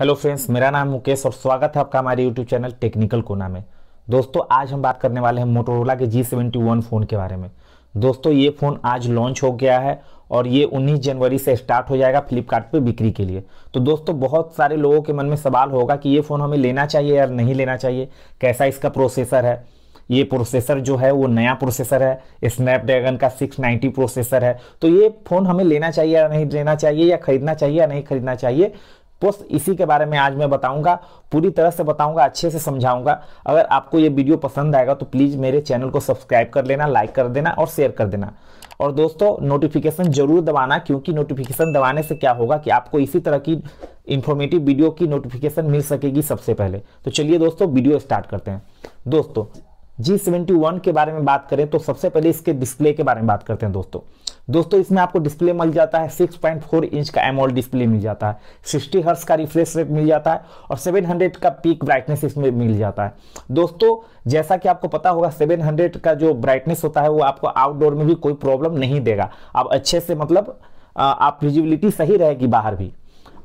hello friends मेरा नाम मुकेश और स्वागत है आपका हमारे यूट्यूब चैनल टेक्निकल कोना में दोस्तों आज हम बात करने वाले हैं मोटोरोला के जी सेवेंटी वन फ़ोन के बारे में दोस्तों ये फ़ोन आज लॉन्च हो गया है और ये 19 जनवरी से स्टार्ट हो जाएगा फ्लिपकार्ट पे बिक्री के लिए तो दोस्तों बहुत सारे लोगों के मन में सवाल होगा कि ये फ़ोन हमें लेना चाहिए या नहीं लेना चाहिए कैसा इसका प्रोसेसर है ये प्रोसेसर जो है वो नया प्रोसेसर है स्नैपड्रैगन का 690 प्रोसेसर है तो ये फ़ोन हमें लेना चाहिए या नहीं लेना चाहिए या खरीदना चाहिए या नहीं खरीदना चाहिए तो इसी के बारे में आज मैं बताऊंगा पूरी तरह से बताऊंगा अच्छे से समझाऊंगा अगर आपको ये वीडियो पसंद आएगा तो प्लीज़ मेरे चैनल को सब्सक्राइब कर लेना लाइक कर देना और शेयर कर देना और दोस्तों नोटिफिकेशन जरूर दबाना क्योंकि नोटिफिकेशन दबाने से क्या होगा कि आपको इसी तरह की इन्फॉर्मेटिव वीडियो की नोटिफिकेशन मिल सकेगी सबसे पहले तो चलिए दोस्तों वीडियो स्टार्ट करते हैं दोस्तों जी सेवेंटी वन के बारे में बात करें तो सबसे पहले इसके डिस्प्ले के बारे में बात करते हैं दोस्तों दोस्तों इसमें आपको डिस्प्ले मिल जाता है 6.4 इंच का एमोल डिस्प्ले मिल जाता है 60 हर्स का रिफ्रेश रेट मिल जाता है और 700 का पीक ब्राइटनेस इसमें मिल जाता है दोस्तों जैसा कि आपको पता होगा 700 का जो ब्राइटनेस होता है वो आपको आउटडोर में भी कोई प्रॉब्लम नहीं देगा आप अच्छे से मतलब आप विजिबिलिटी सही रहेगी बाहर भी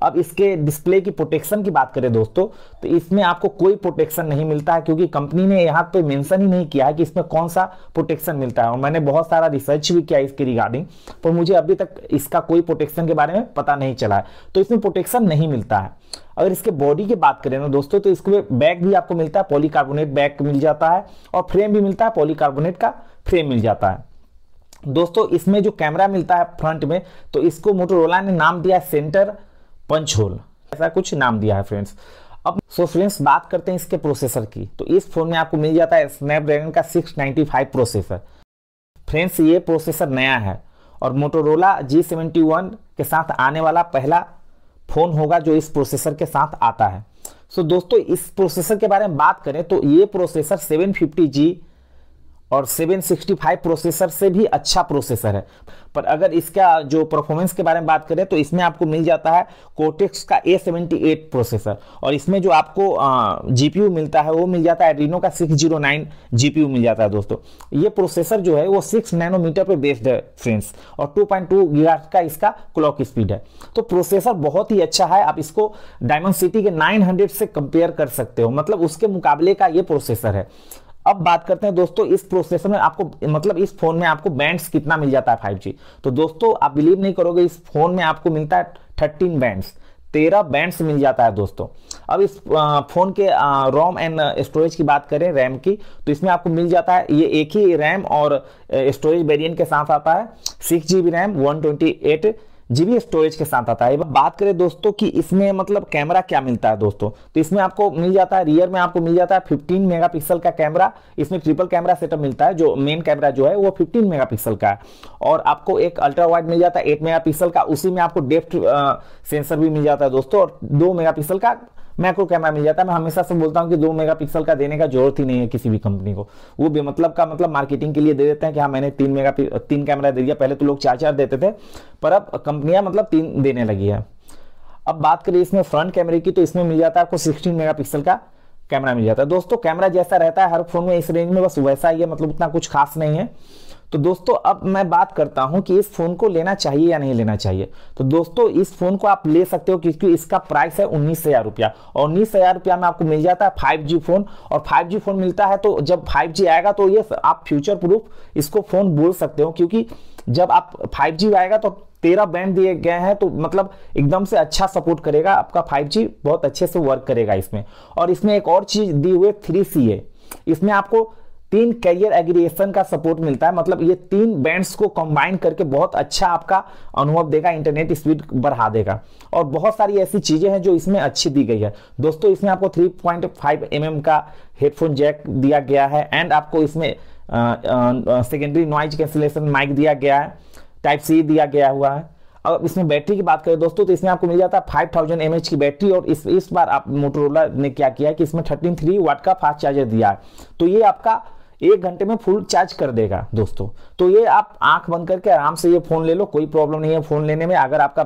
अब इसके डिस्प्ले की प्रोटेक्शन की बात करें दोस्तों तो इसमें आपको कोई प्रोटेक्शन नहीं मिलता है क्योंकि कंपनी ने यहाँ पे मेंशन ही नहीं किया है कि इसमें कौन सा प्रोटेक्शन मिलता है और मैंने बहुत सारा रिसर्च भी किया इसके रिगार्डिंग पर मुझे अभी तक इसका कोई प्रोटेक्शन के बारे में पता नहीं चला है तो इसमें प्रोटेक्शन नहीं मिलता है अगर इसके बॉडी की बात करें ना दोस्तों तो इसके बैग भी आपको मिलता है पॉलीकार्बोनेट बैग मिल जाता है और फ्रेम भी मिलता है पॉलीकार्बोनेट का फ्रेम मिल जाता है दोस्तों इसमें जो कैमरा मिलता है फ्रंट में तो इसको मोटोरोला ने नाम दिया सेंटर पंचोल ऐसा कुछ नाम दिया है फ्रेंड्स अब सो so फ्रेंड्स बात करते हैं इसके प्रोसेसर की तो इस फोन में आपको मिल जाता है स्नैपड्रैगन का 695 प्रोसेसर फ्रेंड्स ये प्रोसेसर नया है और मोटोरोला G71 के साथ आने वाला पहला फ़ोन होगा जो इस प्रोसेसर के साथ आता है सो so, दोस्तों इस प्रोसेसर के बारे में बात करें तो ये प्रोसेसर सेवन जी और 765 प्रोसेसर से भी अच्छा प्रोसेसर है पर अगर इसका जो परफॉर्मेंस के बारे में बात करें तो इसमें आपको मिल जाता है कोटेक्स का A78 प्रोसेसर और इसमें जो आपको जी मिलता है वो मिल जाता है एड्रीनो का 609 जीरो मिल जाता है दोस्तों ये प्रोसेसर जो है वो 6 नैनोमीटर पे बेस्ड है फ्रेंड्स और 2.2 पॉइंट का इसका क्लॉक स्पीड है तो प्रोसेसर बहुत ही अच्छा है आप इसको डायमंड सिटी के नाइन से कंपेयर कर सकते हो मतलब उसके मुकाबले का ये प्रोसेसर है अब बात करते हैं दोस्तों इस प्रोसेसर में आपको मतलब इस फोन में आपको बैंड्स कितना मिल जाता है 5G तो दोस्तों आप बिलीव नहीं करोगे इस फोन में आपको मिलता है थर्टीन बैंड्स तेरह बैंड्स मिल जाता है दोस्तों अब इस फोन के रोम एंड स्टोरेज की बात करें रैम की तो इसमें आपको मिल जाता है ये एक ही रैम और स्टोरेज वेरिएंट के साथ आता है six G B RAM one twenty eight GB storage के साथ आता है बात करें दोस्तों कि इसमें मतलब कैमरा क्या मिलता है दोस्तों तो इसमें आपको मिल जाता है रियर में आपको मिल जाता है 15 मेगापिक्सल का कैमरा इसमें ट्रिपल कैमरा सेटअप मिलता है जो मेन कैमरा जो है वो 15 मेगापिक्सल का है और आपको एक अल्ट्रा वाइड मिल जाता है एट मेगा का उसी में आपको डेफ्ट सेंसर भी मिल जाता है दोस्तों और दो मेगा का मैक्रो कैमरा मिल जाता है मैं हमेशा से बोलता हूँ कि दो मेगापिक्सल का देने का जरूरत ही नहीं है किसी भी कंपनी को वो भी मतलब का मतलब मार्केटिंग के लिए दे देते हैं कि हाँ मैंने तीन मेगा तीन कैमरा दे दिया पहले तो लोग चार चार देते थे पर अब कंपनियां मतलब तीन देने लगी है अब बात करें इसमें फ्रंट कैमरे की तो इसमें मिल जाता है आपको सिक्सटीन मेगा का कैमरा मिल जाता है दोस्तों कैमरा जैसा रहता है हर फोन में इस रेंज में बस वैसा ही है मतलब उतना कुछ खास नहीं है तो दोस्तों अब मैं बात करता हूं कि इस फोन को लेना चाहिए या नहीं लेना चाहिए तो दोस्तों इस फोन को आप ले सकते हो क्योंकि इसका प्राइस है उन्नीस हजार रुपया और उन्नीस हजार रुपया में आपको मिल जाता है फाइव जी फोन और फाइव जी फोन मिलता है तो जब फाइव जी आएगा तो ये आप फ्यूचर प्रूफ इसको फोन बोल सकते हो क्योंकि जब आप फाइव जी आएगा तो तेरह बैंड दिए गए हैं तो मतलब एकदम से अच्छा सपोर्ट करेगा आपका जी बहुत अच्छे से वर्क करेगा इसमें और इसमें एक और चीज दी हुई थ्री सी है इसमें आपको तीन कैरियर एग्रीएशन का सपोर्ट मिलता है मतलब ये तीन बैंड्स को कंबाइन करके बहुत अच्छा आपका अनुभव देगा इंटरनेट स्पीड बढ़ा देगा और बहुत सारी ऐसी चीज़ें हैं जो इसमें अच्छी दी गई है दोस्तों इसमें आपको 3.5 पॉइंट mm का हेडफोन जैक दिया गया है एंड आपको इसमें सेकेंडरी नॉइज कैंसिलेशन माइक दिया गया है टाइप सी दिया गया हुआ है अब इसमें बैटरी की बात करें दोस्तों तो इसमें आपको मिल जाता है फाइव थाउजेंड की बैटरी और इस इस बार आप मोटरोला ने क्या किया है कि इसमें थर्टीन थ्री वाट का फास्ट चार्जर दिया है तो ये आपका एक घंटे में फुल चार्ज कर देगा दोस्तों तो ये आप आंख बंद करके आराम से ये फ़ोन ले लो कोई प्रॉब्लम नहीं है फ़ोन लेने में अगर आपका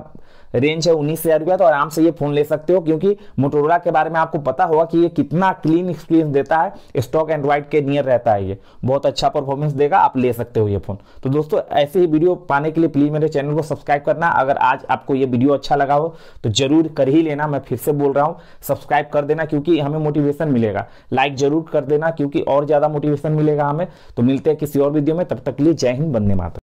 रेंज है उन्नीस हजार रुपया तो आराम से ये फोन ले सकते हो क्योंकि मोटोरोला के बारे में आपको पता होगा कि ये कितना क्लीन एक्सपीरियंस देता है स्टॉक एंड्रॉइड के नियर रहता है ये बहुत अच्छा परफॉर्मेंस देगा आप ले सकते हो ये फोन तो दोस्तों ऐसे ही वीडियो पाने के लिए प्लीज मेरे चैनल को सब्सक्राइब करना अगर आज आपको ये वीडियो अच्छा लगा हो तो जरूर कर ही लेना मैं फिर से बोल रहा हूँ सब्सक्राइब कर देना क्योंकि हमें मोटिवेशन मिलेगा लाइक जरूर कर देना क्योंकि और ज्यादा मोटिवेशन मिलेगा हमें तो मिलते हैं किसी और वीडियो में तब तक लिए जय हिंद बंदे माता